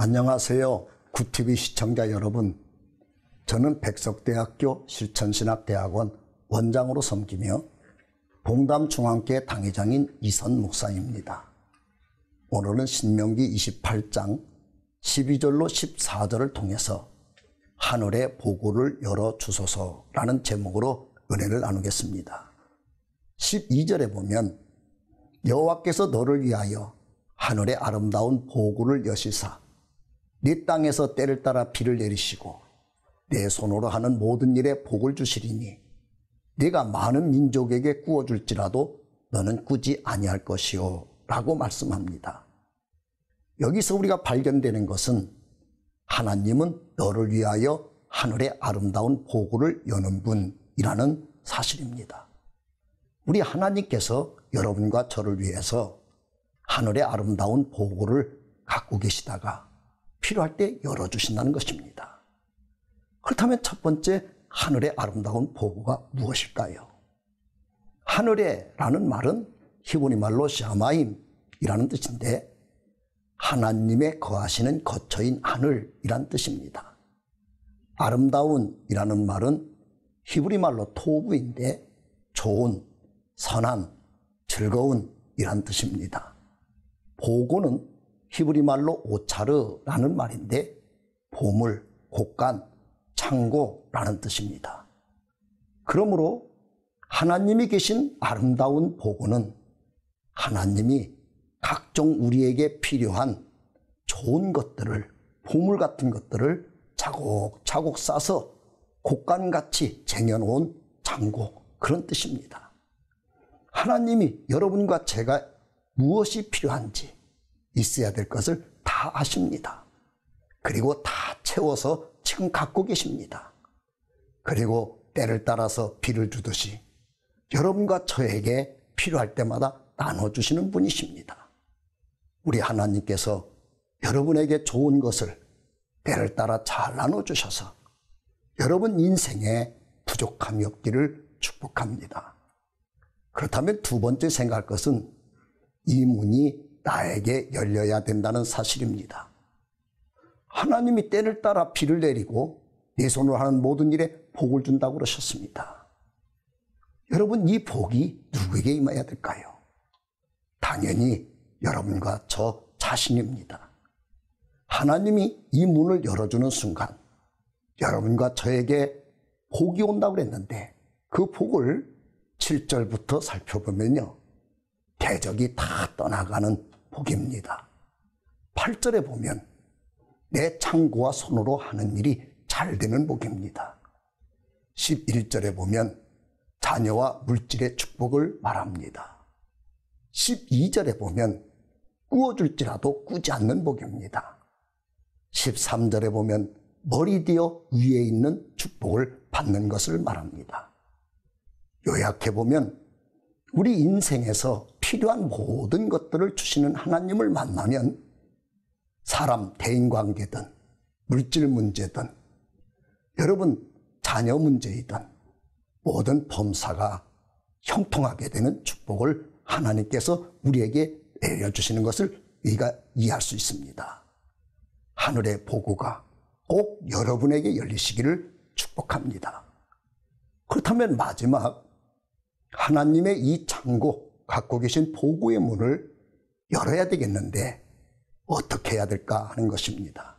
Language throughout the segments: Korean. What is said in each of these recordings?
안녕하세요. 구티비 시청자 여러분. 저는 백석대학교 실천신학대학원 원장으로 섬기며 봉담중앙계 당회장인 이선 목사입니다. 오늘은 신명기 28장 12절로 14절을 통해서 하늘의 보고를 열어주소서라는 제목으로 은혜를 나누겠습니다. 12절에 보면 여호와께서 너를 위하여 하늘의 아름다운 보고를 여시사 네 땅에서 때를 따라 비를 내리시고 내 손으로 하는 모든 일에 복을 주시리니 네가 많은 민족에게 구워 줄지라도 너는 꾸지 아니할 것이오라고 말씀합니다. 여기서 우리가 발견되는 것은 하나님은 너를 위하여 하늘의 아름다운 보고를 여는 분이라는 사실입니다. 우리 하나님께서 여러분과 저를 위해서 하늘의 아름다운 보고를 갖고 계시다가 필요할 때 열어주신다는 것입니다. 그렇다면 첫 번째 하늘의 아름다운 보고가 무엇일까요? 하늘에라는 말은 히브리 말로 샤마임이라는 뜻인데 하나님의 거하시는 거처인 하늘이란 뜻입니다. 아름다운이라는 말은 히브리 말로 토부인데 좋은, 선한, 즐거운이란 뜻입니다. 보고는 히브리 말로 오차르라는 말인데 보물, 곳간 창고라는 뜻입니다. 그러므로 하나님이 계신 아름다운 보고는 하나님이 각종 우리에게 필요한 좋은 것들을 보물 같은 것들을 차곡차곡 싸서 곡간같이 쟁여놓은 창고 그런 뜻입니다. 하나님이 여러분과 제가 무엇이 필요한지 있어야 될 것을 다 아십니다. 그리고 다 채워서 지금 갖고 계십니다. 그리고 때를 따라서 비를 주듯이 여러분과 저에게 필요할 때마다 나눠주시는 분이십니다. 우리 하나님께서 여러분에게 좋은 것을 때를 따라 잘 나눠주셔서 여러분 인생에 부족함이 없기를 축복합니다. 그렇다면 두 번째 생각할 것은 이 문이 나에게 열려야 된다는 사실입니다. 하나님이 때를 따라 비를 내리고 내 손으로 하는 모든 일에 복을 준다고 그러셨습니다. 여러분 이 복이 누구에게 임해야 될까요? 당연히 여러분과 저 자신입니다. 하나님이 이 문을 열어주는 순간 여러분과 저에게 복이 온다고 그랬는데 그 복을 7절부터 살펴보면요. 대적이 다 떠나가는 복입니다. 8절에 보면 내 창구와 손으로 하는 일이 잘 되는 복입니다. 11절에 보면 자녀와 물질의 축복을 말합니다. 12절에 보면 꾸어줄지라도 꾸지 않는 복입니다. 13절에 보면 머리디어 위에 있는 축복을 받는 것을 말합니다. 요약해 보면 우리 인생에서 필요한 모든 것들을 주시는 하나님을 만나면 사람, 대인 관계든 물질 문제든 여러분 자녀 문제이든 모든 범사가 형통하게 되는 축복을 하나님께서 우리에게 내려주시는 것을 우리가 이해할 수 있습니다. 하늘의 보고가 꼭 여러분에게 열리시기를 축복합니다. 그렇다면 마지막 하나님의 이 창고, 갖고 계신 보고의 문을 열어야 되겠는데 어떻게 해야 될까 하는 것입니다.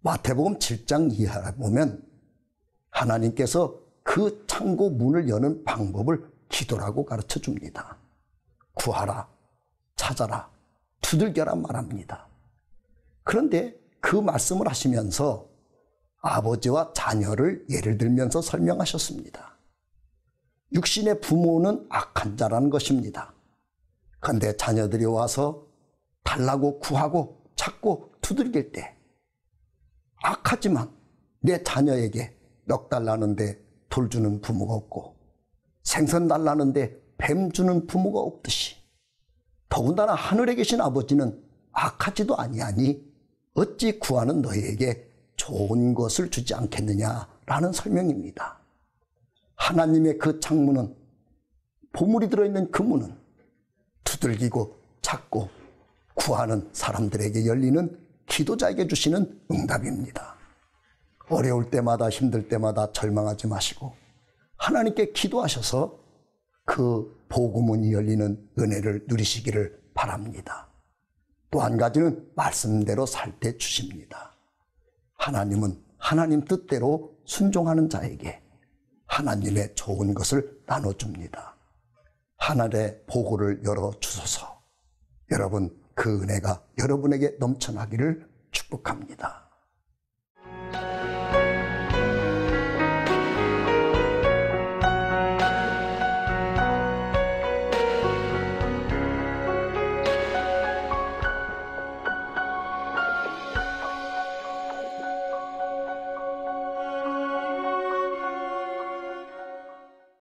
마태복음 7장 이하를 보면 하나님께서 그 창고 문을 여는 방법을 기도라고 가르쳐 줍니다. 구하라, 찾아라, 두들겨라 말합니다. 그런데 그 말씀을 하시면서 아버지와 자녀를 예를 들면서 설명하셨습니다. 육신의 부모는 악한 자라는 것입니다. 그런데 자녀들이 와서 달라고 구하고 찾고 두들길 때 악하지만 내 자녀에게 넉 달라는데 돌 주는 부모가 없고 생선 달라는데 뱀 주는 부모가 없듯이 더군다나 하늘에 계신 아버지는 악하지도 아니하니 어찌 구하는 너희에게 좋은 것을 주지 않겠느냐라는 설명입니다. 하나님의 그 창문은 보물이 들어있는 그 문은 두들기고 찾고 구하는 사람들에게 열리는 기도자에게 주시는 응답입니다. 어려울 때마다 힘들 때마다 절망하지 마시고 하나님께 기도하셔서 그 보고문이 열리는 은혜를 누리시기를 바랍니다. 또 한 가지는 말씀대로 살 때 주십니다. 하나님은 하나님 뜻대로 순종하는 자에게 하나님의 좋은 것을 나눠줍니다. 하늘의 보고를 열어주소서. 여러분, 그 은혜가 여러분에게 넘쳐나기를 축복합니다.